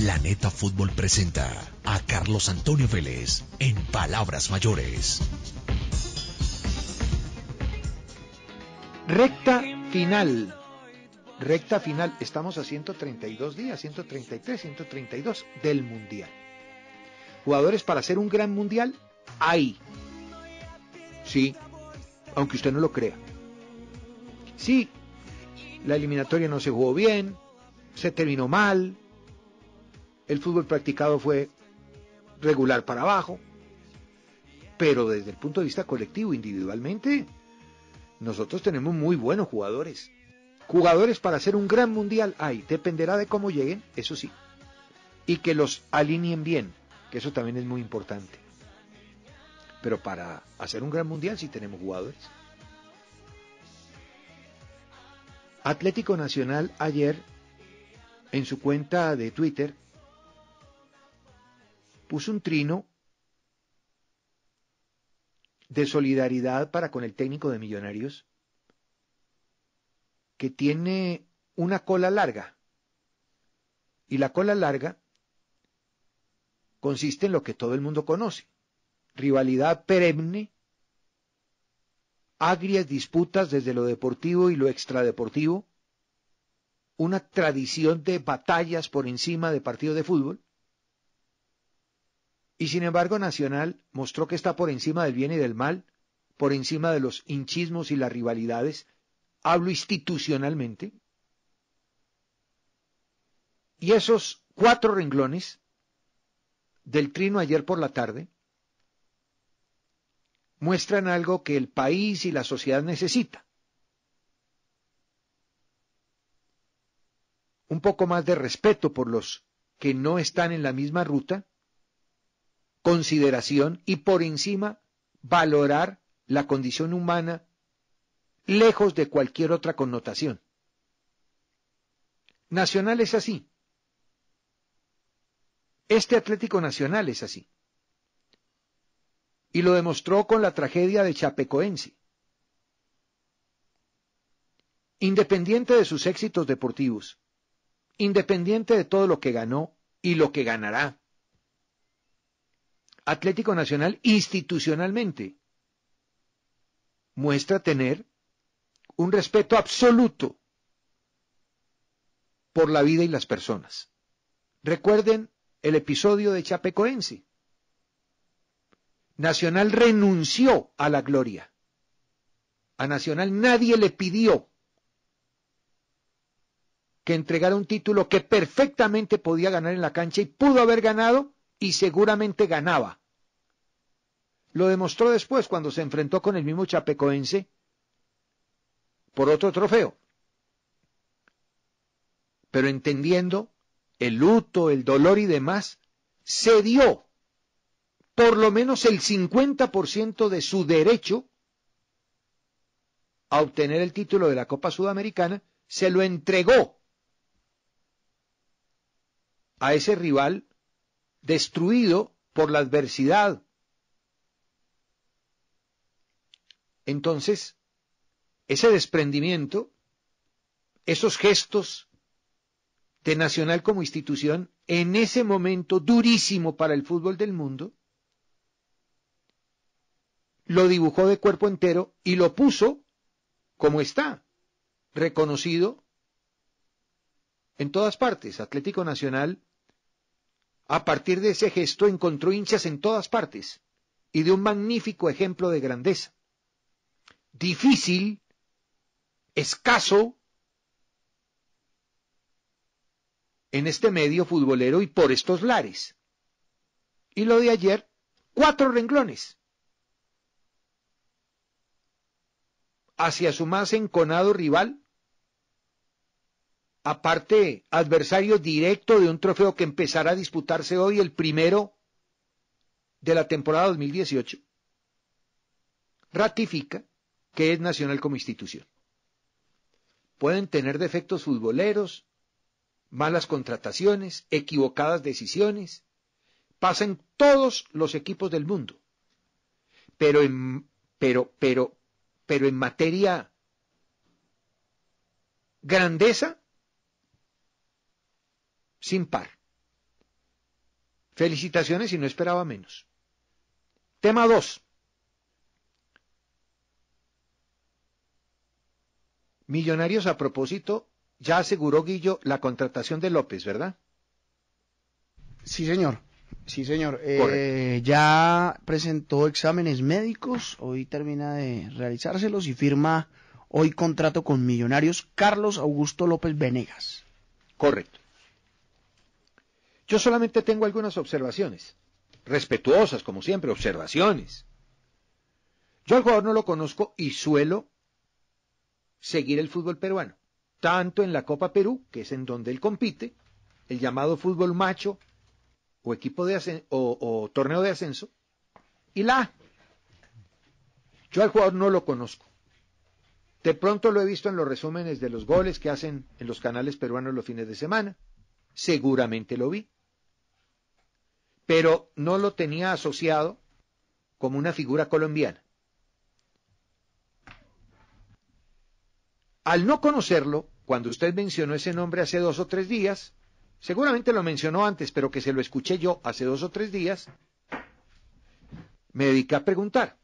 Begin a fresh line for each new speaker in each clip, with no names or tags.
Planeta Fútbol presenta a Carlos Antonio Vélez en Palabras Mayores. Recta final. Recta final. Estamos a 132 días, 133, 132 del Mundial. Jugadores para hacer un gran Mundial hay. Sí, aunque usted no lo crea. Sí, la eliminatoria no se jugó bien, se terminó mal, el fútbol practicado fue regular para abajo, pero desde el punto de vista colectivo, individualmente, nosotros tenemos muy buenos jugadores. Jugadores para hacer un gran mundial hay, dependerá de cómo lleguen, eso sí. Y que los alineen bien, que eso también es muy importante. Pero para hacer un gran mundial sí tenemos jugadores. Atlético Nacional ayer, en su cuenta de Twitter, puso un trino de solidaridad para con el técnico de Millonarios, que tiene una cola larga. Y la cola larga consiste en lo que todo el mundo conoce, rivalidad perenne, agrias disputas desde lo deportivo y lo extradeportivo, una tradición de batallas por encima de partidos de fútbol, y sin embargo Nacional mostró que está por encima del bien y del mal, por encima de los hinchismos y las rivalidades. Hablo institucionalmente. Y esos cuatro renglones del trino ayer por la tarde muestran algo que el país y la sociedad necesita. Un poco más de respeto por los que no están en la misma ruta consideración y por encima valorar la condición humana lejos de cualquier otra connotación. Nacional es así. Este Atlético Nacional es así. Y lo demostró con la tragedia de Chapecoense. Independiente de sus éxitos deportivos, independiente de todo lo que ganó y lo que ganará, Atlético Nacional institucionalmente muestra tener un respeto absoluto por la vida y las personas. Recuerden el episodio de Chapecoense. Nacional renunció a la gloria. A Nacional nadie le pidió que entregara un título que perfectamente podía ganar en la cancha y pudo haber ganado y seguramente ganaba lo demostró después cuando se enfrentó con el mismo Chapecoense por otro trofeo. Pero entendiendo el luto, el dolor y demás, se dio por lo menos el 50% de su derecho a obtener el título de la Copa Sudamericana, se lo entregó a ese rival destruido por la adversidad, Entonces, ese desprendimiento, esos gestos de Nacional como institución, en ese momento durísimo para el fútbol del mundo, lo dibujó de cuerpo entero y lo puso como está, reconocido en todas partes. Atlético Nacional, a partir de ese gesto, encontró hinchas en todas partes y de un magnífico ejemplo de grandeza difícil, escaso en este medio futbolero y por estos lares. Y lo de ayer, cuatro renglones. Hacia su más enconado rival, aparte adversario directo de un trofeo que empezará a disputarse hoy, el primero de la temporada 2018, ratifica que es Nacional como institución. Pueden tener defectos futboleros, malas contrataciones, equivocadas decisiones. pasan todos los equipos del mundo. Pero en, pero, pero, pero en materia grandeza, sin par. Felicitaciones y no esperaba menos. Tema 2. Millonarios a propósito, ya aseguró Guillo la contratación de López, ¿verdad?
Sí, señor. Sí, señor. Eh, ya presentó exámenes médicos, hoy termina de realizárselos y firma hoy contrato con Millonarios Carlos Augusto López Venegas.
Correcto. Yo solamente tengo algunas observaciones, respetuosas como siempre, observaciones. Yo al jugador no lo conozco y suelo seguir el fútbol peruano, tanto en la Copa Perú, que es en donde él compite, el llamado fútbol macho o equipo de torneo de ascenso, y la Yo al jugador no lo conozco. De pronto lo he visto en los resúmenes de los goles que hacen en los canales peruanos los fines de semana. Seguramente lo vi. Pero no lo tenía asociado como una figura colombiana. Al no conocerlo, cuando usted mencionó ese nombre hace dos o tres días, seguramente lo mencionó antes, pero que se lo escuché yo hace dos o tres días, me dediqué a preguntar.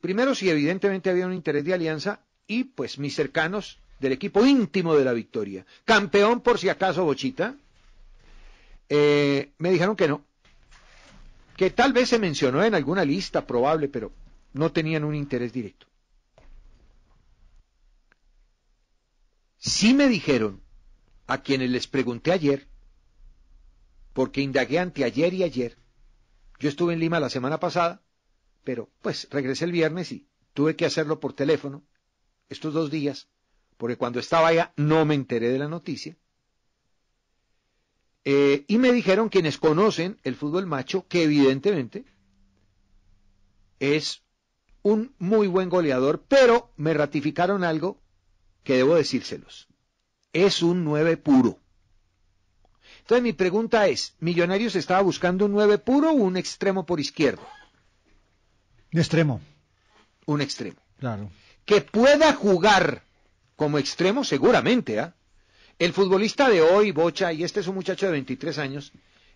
Primero, si evidentemente había un interés de alianza y pues mis cercanos del equipo íntimo de la victoria. Campeón por si acaso Bochita. Eh, me dijeron que no. Que tal vez se mencionó en alguna lista probable, pero no tenían un interés directo. Sí me dijeron, a quienes les pregunté ayer, porque indagué ante ayer y ayer, yo estuve en Lima la semana pasada, pero pues regresé el viernes y tuve que hacerlo por teléfono estos dos días, porque cuando estaba allá no me enteré de la noticia. Eh, y me dijeron quienes conocen el fútbol macho que evidentemente es un muy buen goleador, pero me ratificaron algo que debo decírselos. Es un 9 puro. Entonces mi pregunta es, ¿Millonarios estaba buscando un 9 puro o un extremo por izquierdo? Un extremo. Un extremo. Claro. Que pueda jugar como extremo seguramente, ¿ah? El futbolista de hoy, Bocha, y este es un muchacho de 23 años,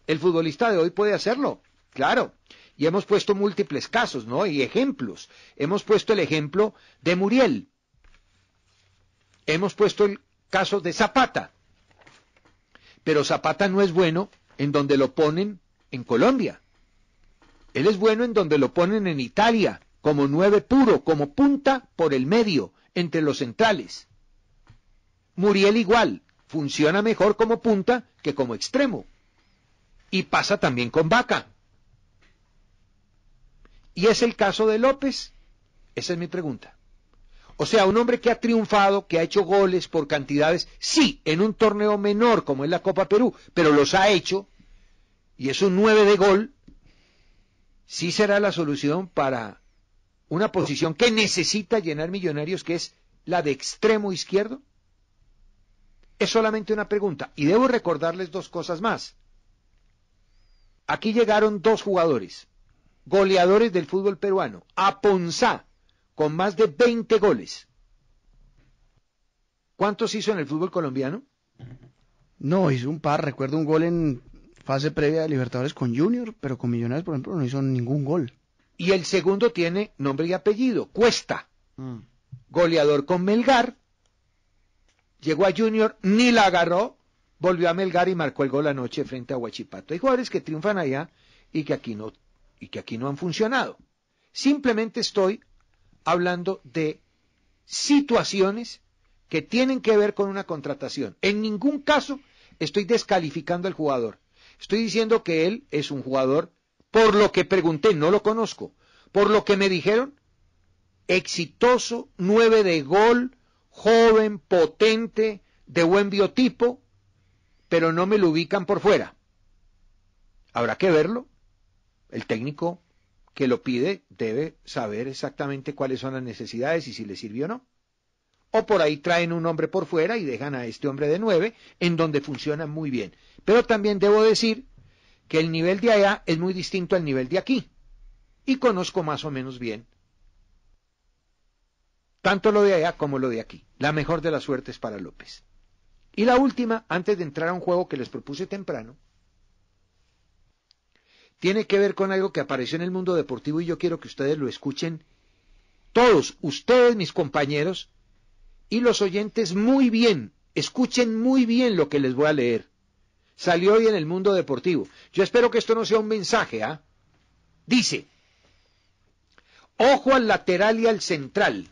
el futbolista de hoy puede hacerlo, claro. Y hemos puesto múltiples casos, ¿no? Y ejemplos. Hemos puesto el ejemplo de Muriel. Hemos puesto el caso de Zapata, pero Zapata no es bueno en donde lo ponen en Colombia. Él es bueno en donde lo ponen en Italia, como nueve puro, como punta por el medio, entre los centrales. Muriel igual, funciona mejor como punta que como extremo. Y pasa también con Vaca. ¿Y es el caso de López? Esa es mi pregunta. O sea, un hombre que ha triunfado, que ha hecho goles por cantidades, sí, en un torneo menor como es la Copa Perú, pero los ha hecho, y es un 9 de gol, sí será la solución para una posición que necesita llenar Millonarios, que es la de extremo izquierdo. Es solamente una pregunta, y debo recordarles dos cosas más. Aquí llegaron dos jugadores, goleadores del fútbol peruano, a Aponzá, con más de 20 goles. ¿Cuántos hizo en el fútbol colombiano?
No, hizo un par. Recuerdo un gol en fase previa de Libertadores con Junior, pero con Millonarios, por ejemplo, no hizo ningún gol. Y el
segundo tiene nombre y apellido, Cuesta. Mm. Goleador con Melgar. Llegó a Junior, ni la agarró, volvió a Melgar y marcó el gol anoche frente a Huachipato. Hay jugadores que triunfan allá y que aquí no, y que aquí no han funcionado. Simplemente estoy hablando de situaciones que tienen que ver con una contratación. En ningún caso estoy descalificando al jugador. Estoy diciendo que él es un jugador, por lo que pregunté, no lo conozco, por lo que me dijeron, exitoso, nueve de gol, joven, potente, de buen biotipo, pero no me lo ubican por fuera. Habrá que verlo. El técnico que lo pide debe saber exactamente cuáles son las necesidades y si le sirvió o no. O por ahí traen un hombre por fuera y dejan a este hombre de nueve, en donde funciona muy bien. Pero también debo decir que el nivel de allá es muy distinto al nivel de aquí. Y conozco más o menos bien tanto lo de allá como lo de aquí. La mejor de las suertes para López. Y la última, antes de entrar a un juego que les propuse temprano, tiene que ver con algo que apareció en el mundo deportivo y yo quiero que ustedes lo escuchen todos, ustedes mis compañeros y los oyentes muy bien, escuchen muy bien lo que les voy a leer. Salió hoy en el mundo deportivo. Yo espero que esto no sea un mensaje, ¿ah? Dice, ojo al lateral y al central.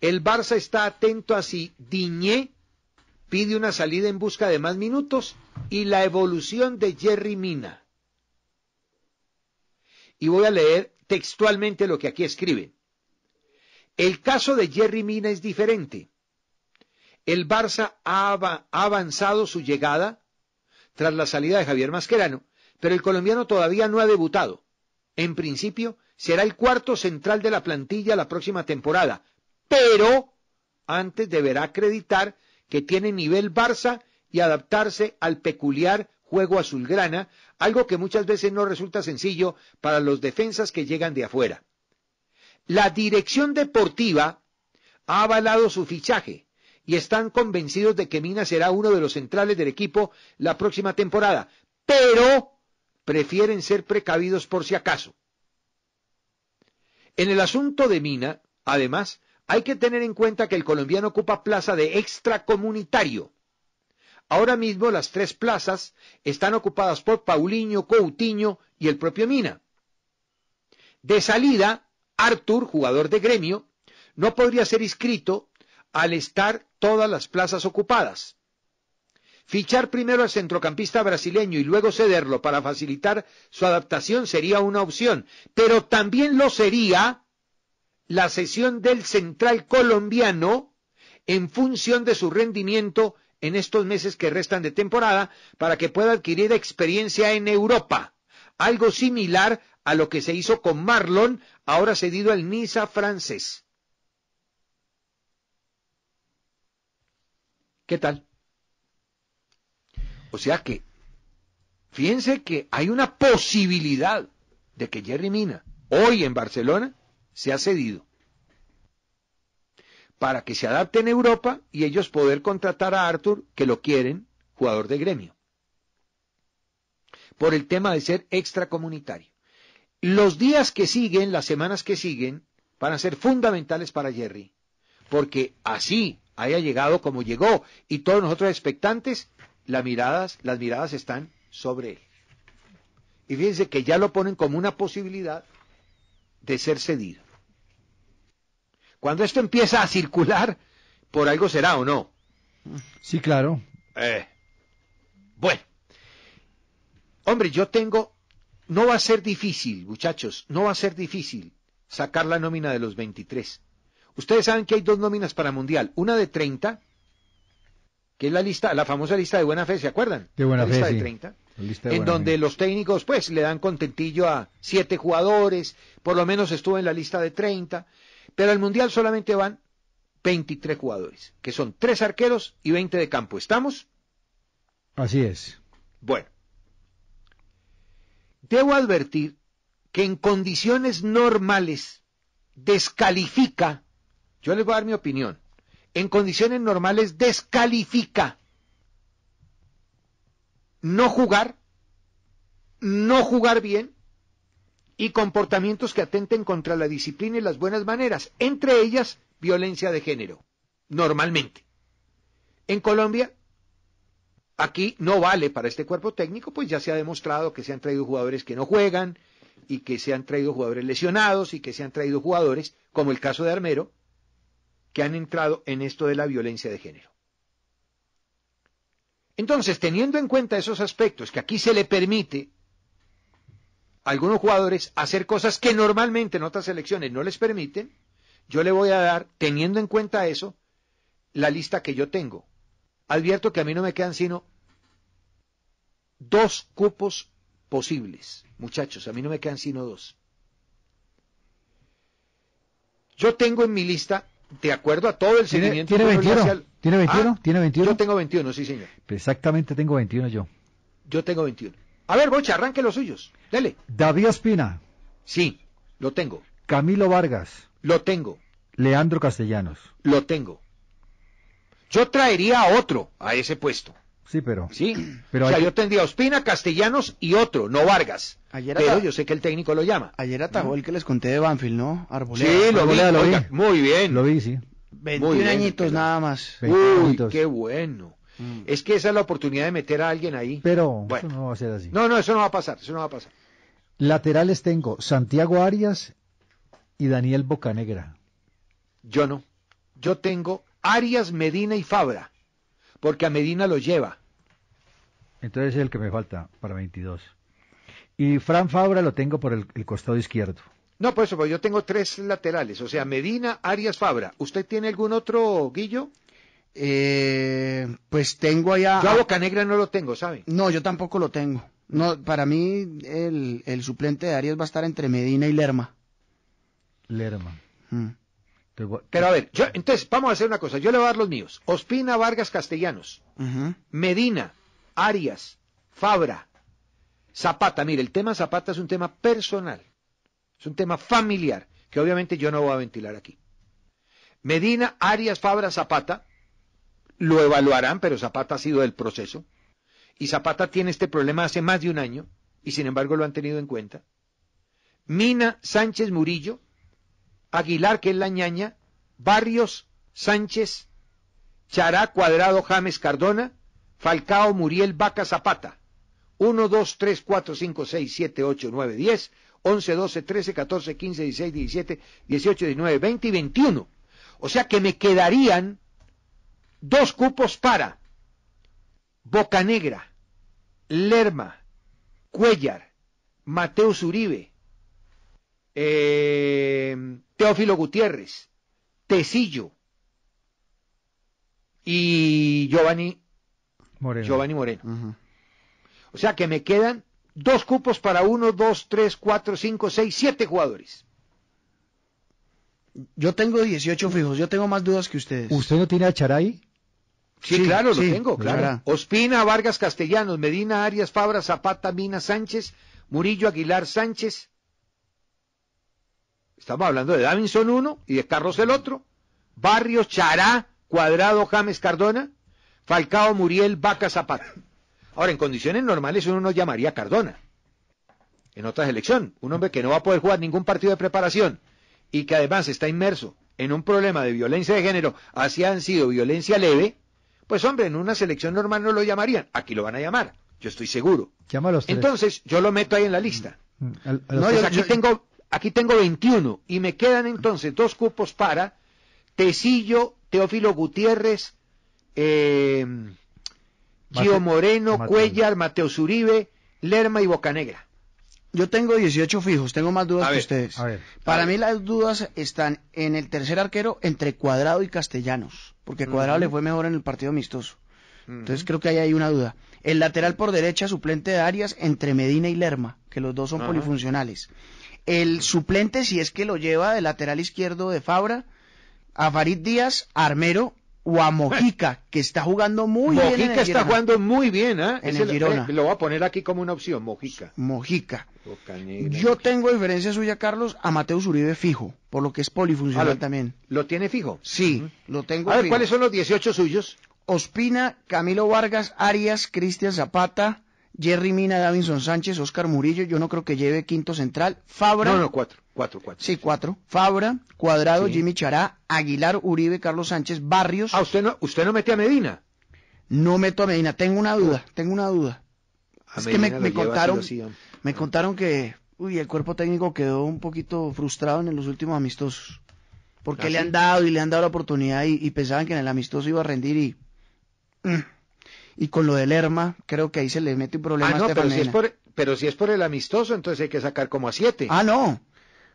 El Barça está atento a si Diñé pide una salida en busca de más minutos y la evolución de Jerry Mina y voy a leer textualmente lo que aquí escribe. El caso de Jerry Mina es diferente. El Barça ha avanzado su llegada tras la salida de Javier Mascherano, pero el colombiano todavía no ha debutado. En principio, será el cuarto central de la plantilla la próxima temporada, pero antes deberá acreditar que tiene nivel Barça y adaptarse al peculiar juego azulgrana, algo que muchas veces no resulta sencillo para los defensas que llegan de afuera. La dirección deportiva ha avalado su fichaje y están convencidos de que Mina será uno de los centrales del equipo la próxima temporada, pero prefieren ser precavidos por si acaso. En el asunto de Mina, además, hay que tener en cuenta que el colombiano ocupa plaza de extracomunitario Ahora mismo las tres plazas están ocupadas por Paulinho, Coutinho y el propio Mina. De salida, Artur, jugador de gremio, no podría ser inscrito al estar todas las plazas ocupadas. Fichar primero al centrocampista brasileño y luego cederlo para facilitar su adaptación sería una opción, pero también lo sería la cesión del central colombiano en función de su rendimiento en estos meses que restan de temporada para que pueda adquirir experiencia en Europa. Algo similar a lo que se hizo con Marlon, ahora cedido al Niza francés. ¿Qué tal? O sea que, fíjense que hay una posibilidad de que Jerry Mina, hoy en Barcelona, sea cedido para que se adapte en Europa y ellos poder contratar a Arthur, que lo quieren, jugador de gremio, por el tema de ser extracomunitario. Los días que siguen, las semanas que siguen, van a ser fundamentales para Jerry, porque así haya llegado como llegó y todos nosotros expectantes, las miradas, las miradas están sobre él. Y fíjense que ya lo ponen como una posibilidad de ser cedido. Cuando esto empieza a circular, por algo será o no. Sí, claro. Eh, bueno. Hombre, yo tengo... No va a ser difícil, muchachos, no va a ser difícil sacar la nómina de los 23. Ustedes saben que hay dos nóminas para Mundial, una de 30, que es la lista, la famosa lista de buena fe, ¿se acuerdan? De buena lista de 30. en donde los técnicos pues le dan contentillo a siete jugadores, por lo menos estuvo en la lista de 30, pero al Mundial solamente van 23 jugadores, que son 3 arqueros y 20 de campo. ¿Estamos? Así es. Bueno. Debo advertir que en condiciones normales descalifica, yo les voy a dar mi opinión, en condiciones normales descalifica no jugar, no jugar bien y comportamientos que atenten contra la disciplina y las buenas maneras, entre ellas violencia de género, normalmente. En Colombia, aquí no vale para este cuerpo técnico, pues ya se ha demostrado que se han traído jugadores que no juegan y que se han traído jugadores lesionados y que se han traído jugadores, como el caso de Armero, que han entrado en esto de la violencia de género. Entonces, teniendo en cuenta esos aspectos que aquí se le permite algunos jugadores hacer cosas que normalmente en otras selecciones no les permiten, yo le voy a dar, teniendo en cuenta eso, la lista que yo tengo. Advierto que a mí no me quedan sino dos cupos posibles, muchachos, a mí no me quedan sino dos. Yo tengo en mi lista, de acuerdo a todo el seguimiento... ¿Tiene, tiene 21? Ah, ¿Tiene 21? ¿Tiene 21? Yo tengo 21, sí, señor. Exactamente tengo 21 yo. Yo tengo 21. A ver, Bocha, arranque los suyos. Dale. David Ospina. Sí, lo tengo. Camilo Vargas. Lo tengo. Leandro Castellanos. Lo tengo. Yo traería a otro a ese puesto. Sí, pero. Sí, pero o yo tendría Ospina, Castellanos y otro, no Vargas.
Ayer pero yo sé que el técnico lo llama. Ayer atajó el que les conté de Banfield, ¿no? Sí, lo, vi, Muy bien. Lo vi, sí. 21 añitos
nada más. Uy, qué bueno. Mm. Es que esa es la oportunidad de meter a alguien ahí. Pero eso no va a ser así. No, no, eso no va a pasar, eso no va a pasar. Laterales tengo Santiago Arias y Daniel Bocanegra. Yo no. Yo tengo Arias, Medina y Fabra, porque a Medina lo lleva. Entonces es el que me falta para 22. Y Fran Fabra lo tengo por el, el costado izquierdo. No, por eso, porque yo tengo tres laterales, o sea, Medina, Arias, Fabra. ¿Usted tiene algún otro,
Guillo? Eh, pues tengo allá. Yo
a Negra no lo tengo, ¿sabe?
No, yo tampoco lo tengo. No, para mí el, suplente de Arias va a estar entre Medina y Lerma. Lerma. Mm. Pero a
ver, yo, entonces vamos a hacer una cosa. Yo le voy a dar los míos. Ospina, Vargas, Castellanos. Medina, Arias, Fabra, Zapata. Mire, el tema Zapata es un tema personal. Es un tema familiar, que obviamente yo no voy a ventilar aquí. Medina, Arias, Fabra, Zapata lo evaluarán, pero Zapata ha sido del proceso. Y Zapata tiene este problema hace más de un año, y sin embargo lo han tenido en cuenta. Mina Sánchez Murillo, Aguilar, que es la ñaña, Barrios Sánchez, Chará Cuadrado James Cardona, Falcao Muriel Vaca Zapata. 1, 2, 3, 4, 5, 6, 7, 8, 9, 10, 11, 12, 13, 14, 15, 16, 17, 18, 19, 20 y 21. O sea que me quedarían dos cupos para Bocanegra, Lerma, Cuellar, Mateus Uribe, eh, Teófilo Gutiérrez, Tecillo y Giovanni Moreno. Giovanni O sea que me quedan dos cupos para uno, dos, tres, cuatro, cinco, seis, siete jugadores.
Yo tengo 18 fijos, yo tengo más dudas que ustedes. ¿Usted no tiene a Charay? Sí, claro, lo tengo, claro.
Ospina, Vargas Castellanos, Medina, Arias, Fabra, Zapata, Mina, Sánchez, Murillo, Aguilar, Sánchez. Estamos hablando de Davinson uno y de Carlos el otro. barrio Chará, Cuadrado, James, Cardona, Falcao, Muriel, Vaca, Zapata. Ahora, en condiciones normales uno no llamaría Cardona. En otra elección, un hombre que no va a poder jugar ningún partido de preparación y que además está inmerso en un problema de violencia de género, así han sido violencia leve, pues hombre, en una selección normal no lo llamarían. Aquí lo van a llamar, yo estoy seguro. a Entonces, yo lo meto ahí en la lista. Mm, mm, aquí, tengo, aquí tengo 21 y me quedan entonces dos cupos para Tecillo, Teófilo Gutiérrez, eh, Gio Moreno, Cuellar, Mateo
Zuribe, Lerma y Bocanegra. Yo tengo 18 fijos, tengo más dudas que ustedes. Para mí las dudas están en el tercer arquero entre Cuadrado y Castellanos, porque Cuadrado le fue mejor en el partido amistoso. Entonces creo que ahí hay una duda. El lateral por derecha, suplente de Arias, entre Medina y Lerma, que los dos son polifuncionales. El suplente, si es que lo lleva de lateral izquierdo de Fabra, a Farid Díaz, Armero o a Mojica, que está jugando muy bien. Mojica está jugando
muy bien, ¿ah? En el Girona. Eh,
lo voy a poner aquí como una opción, Mojica. Mojica. Yo tengo diferencia suya, Carlos, a Mateo Uribe fijo, por lo que es polifuncional ah, también. ¿Lo tiene fijo? Sí, lo tengo A ver, ¿cuáles son los 18 suyos? Ospina, Camilo Vargas, Arias, Cristian Zapata, Jerry Mina, Davinson Sánchez, Oscar Murillo. Yo no creo que lleve quinto central. Fabra. No, no, cuatro. Cuatro, cuatro. Sí, cuatro. Fabra, Cuadrado, Jimmy Chará, Aguilar, Uribe, Carlos Sánchez, Barrios. Ah, usted
no, usted no mete a Medina.
No meto a Medina, tengo una duda, tengo una duda. es que me, me contaron, me contaron que, uy, el cuerpo técnico quedó un poquito frustrado en los últimos amistosos. Porque ¿Ah, le han dado y le han dado la oportunidad y, pensaban que en el amistoso iba a rendir y... Y con lo del Lerma, creo que ahí se le mete un problema ah, este pero si,
pero si es por el amistoso, entonces hay que sacar como a siete. Ah, no,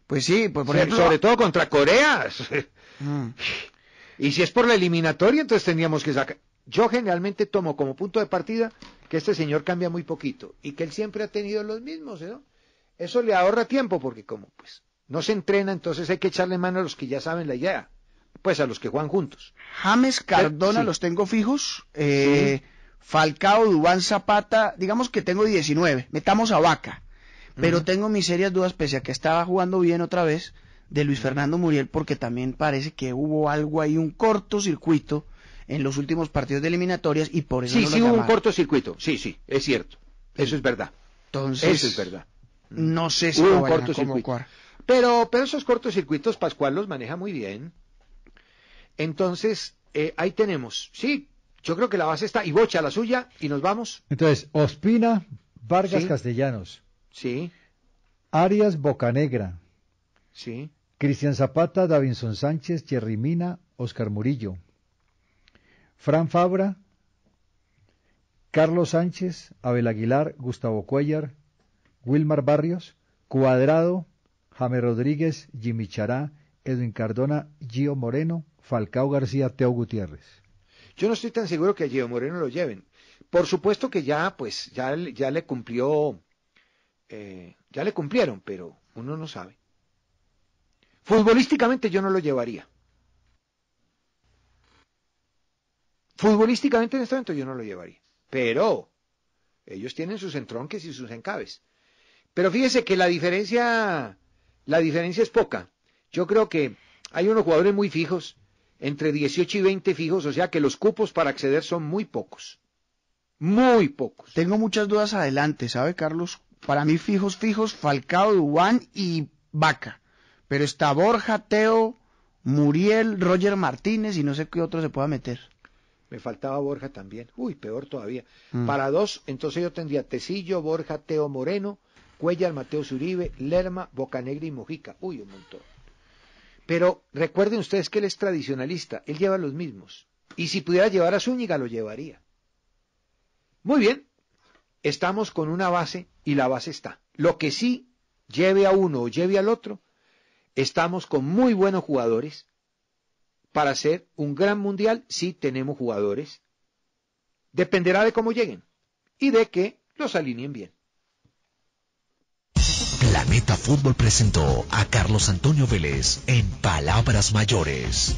pues sí, pues por Sobre todo contra Corea. Mm. Y si es por la eliminatoria, entonces tendríamos que sacar... Yo generalmente tomo como punto de partida que este señor cambia muy poquito y que él siempre ha tenido los mismos, ¿eh? Eso le ahorra tiempo porque como pues no se entrena, entonces hay que echarle mano a los que ya saben la idea, pues a los que juegan juntos.
James Cardona los tengo fijos, eh, Falcao, Dubán, Zapata, digamos que tengo 19, metamos a Vaca. Pero tengo mis serias dudas, pese a que estaba jugando bien otra vez, de Luis Fernando Muriel, porque también parece que hubo algo ahí, un cortocircuito en los últimos partidos de eliminatorias y por eso. Sí, sí, hubo un
cortocircuito. Sí, sí, es cierto. Eso es verdad. Entonces. Eso es verdad. No sé si hubo un cortocircuito. Pero, pero esos cortocircuitos Pascual los maneja muy bien. Entonces, eh, ahí tenemos. Sí, yo creo que la base está. Y Bocha, la suya, y nos vamos. Entonces, Ospina, Vargas Castellanos. Sí. Arias Bocanegra. Sí. Cristian Zapata, Davinson Sánchez, Jerry Mina, Oscar Murillo. Fran Fabra, Carlos Sánchez, Abel Aguilar, Gustavo Cuellar, Wilmar Barrios, Cuadrado, Jame Rodríguez, Jimmy Chará, Edwin Cardona, Gio Moreno, Falcao García, Teo Gutiérrez. Yo no estoy tan seguro que a Gio Moreno lo lleven. Por supuesto que ya, pues, ya, ya le cumplió eh, ya le cumplieron, pero uno no sabe. Futbolísticamente yo no lo llevaría. Futbolísticamente en este momento yo no lo llevaría. Pero ellos tienen sus entronques y sus encabes. Pero fíjese que la diferencia, la diferencia es poca. Yo creo que hay unos jugadores muy fijos, entre 18 y 20 fijos, o sea que los cupos para acceder son muy pocos.
Muy pocos. Tengo muchas dudas adelante, ¿sabe Carlos? Para mí fijos, fijos, Falcao, Dubán y Vaca. Pero está Borja, Teo, Muriel, Roger Martínez y no sé qué otro se pueda meter. Me faltaba Borja también. Uy, peor todavía. Mm. Para dos, entonces yo tendría
Tecillo, Borja, Teo Moreno, Cuellar, Mateo Zuribe, Lerma, Bocanegra y Mojica. Uy, un montón. Pero recuerden ustedes que él es tradicionalista, él lleva los mismos. Y si pudiera llevar a Zúñiga, lo llevaría. Muy bien, estamos con una base y la base está. Lo que sí lleve a uno o lleve al otro, estamos con muy buenos jugadores para hacer un gran mundial sí tenemos jugadores. Dependerá de cómo lleguen y de que los alineen bien. Planeta Fútbol presentó a Carlos Antonio Vélez en Palabras Mayores.